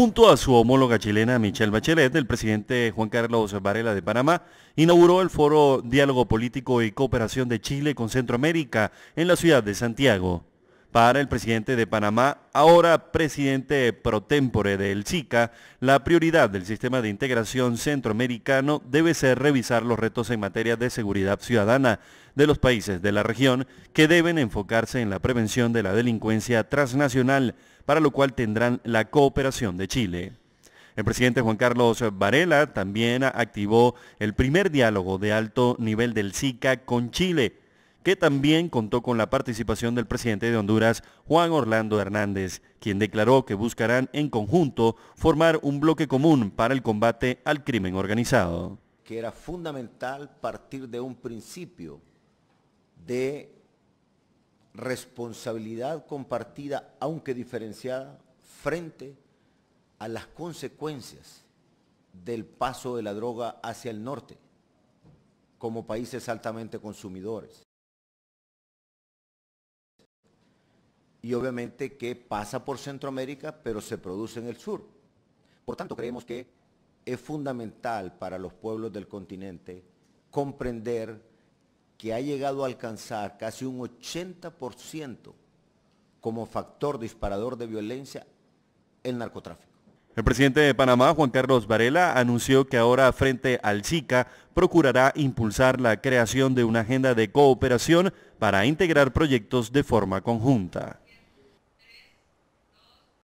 Junto a su homóloga chilena Michelle Bachelet, el presidente Juan Carlos Varela de Panamá inauguró el foro Diálogo Político y Cooperación de Chile con Centroamérica en la ciudad de Santiago para el presidente de Panamá, ahora presidente pro tempore del SICA, la prioridad del sistema de integración centroamericano debe ser revisar los retos en materia de seguridad ciudadana de los países de la región que deben enfocarse en la prevención de la delincuencia transnacional, para lo cual tendrán la cooperación de Chile. El presidente Juan Carlos Varela también activó el primer diálogo de alto nivel del SICA con Chile que también contó con la participación del presidente de Honduras, Juan Orlando Hernández, quien declaró que buscarán en conjunto formar un bloque común para el combate al crimen organizado. Que era fundamental partir de un principio de responsabilidad compartida, aunque diferenciada, frente a las consecuencias del paso de la droga hacia el norte como países altamente consumidores. y obviamente que pasa por Centroamérica, pero se produce en el sur. Por tanto, creemos que es fundamental para los pueblos del continente comprender que ha llegado a alcanzar casi un 80% como factor disparador de violencia el narcotráfico. El presidente de Panamá, Juan Carlos Varela, anunció que ahora frente al SICA procurará impulsar la creación de una agenda de cooperación para integrar proyectos de forma conjunta.